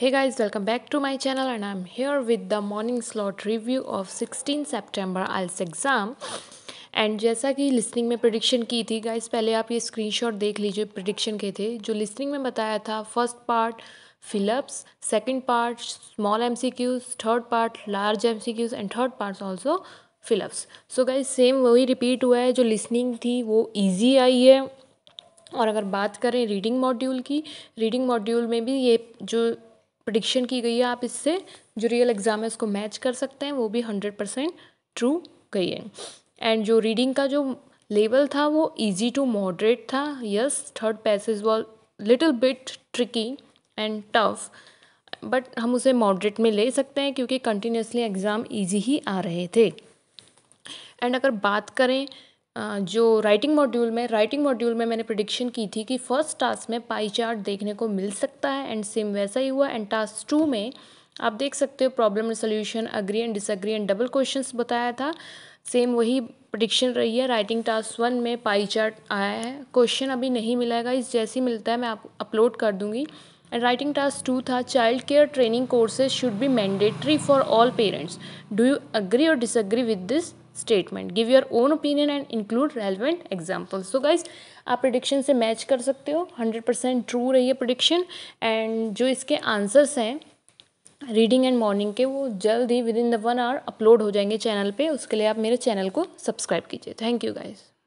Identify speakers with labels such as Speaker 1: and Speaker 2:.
Speaker 1: Hey guys, welcome back to my channel and I'm here with the morning slot review of 16 September IELTS exam. And जैसा कि listening में prediction की थी guys पहले आप ये स्क्रीनशॉट देख लीजिए प्रडिक्शन के थे जो लिसनिंग में बताया था first part fill ups second part small MCQs third part large MCQs and third part also fill ups so guys same वही रिपीट हुआ है जो लिसनिंग थी वो ईजी आई है और अगर बात करें रीडिंग मॉड्यूल की रीडिंग मॉड्यूल में भी ये जो प्रडिक्शन की गई है आप इससे जो रियल एग्ज़ाम है उसको मैच कर सकते हैं वो भी हंड्रेड परसेंट ट्रू गई है एंड जो रीडिंग का जो लेवल था वो इजी टू मॉडरेट था yes third passage was little bit tricky and tough but हम उसे मॉडरेट में ले सकते हैं क्योंकि कंटिन्यूसली एग्ज़ाम ईजी ही आ रहे थे एंड अगर बात करें जो राइटिंग मॉड्यूल में राइटिंग मॉड्यूल में मैंने प्रडिक्शन की थी कि फर्स्ट टास्क में पाई चार्ट देखने को मिल सकता है एंड सेम वैसा ही हुआ एंड टास्क टू में आप देख सकते हो problem and solution agree and disagree and double question बताया था सेम वही प्रडिक्शन रही है राइटिंग टास्क वन में पाई चार्ट आया है क्वेश्चन अभी नहीं मिलेगा इस जैसे ही मिलता है मैं आप अपलोड कर दूंगी एंड राइटिंग टास्क टू था child care training courses should be mandatory for all parents do you agree और disagree with this statement give your own opinion and include relevant examples so guys आप prediction से match कर सकते हो hundred percent true रही है prediction and जो इसके आंसर्स हैं रीडिंग एंड मॉर्निंग के वो जल्द ही within the one hour upload हो जाएंगे चैनल पे उसके लिए आप मेरे चैनल को सब्सक्राइब कीजिए थैंक यू गाइज़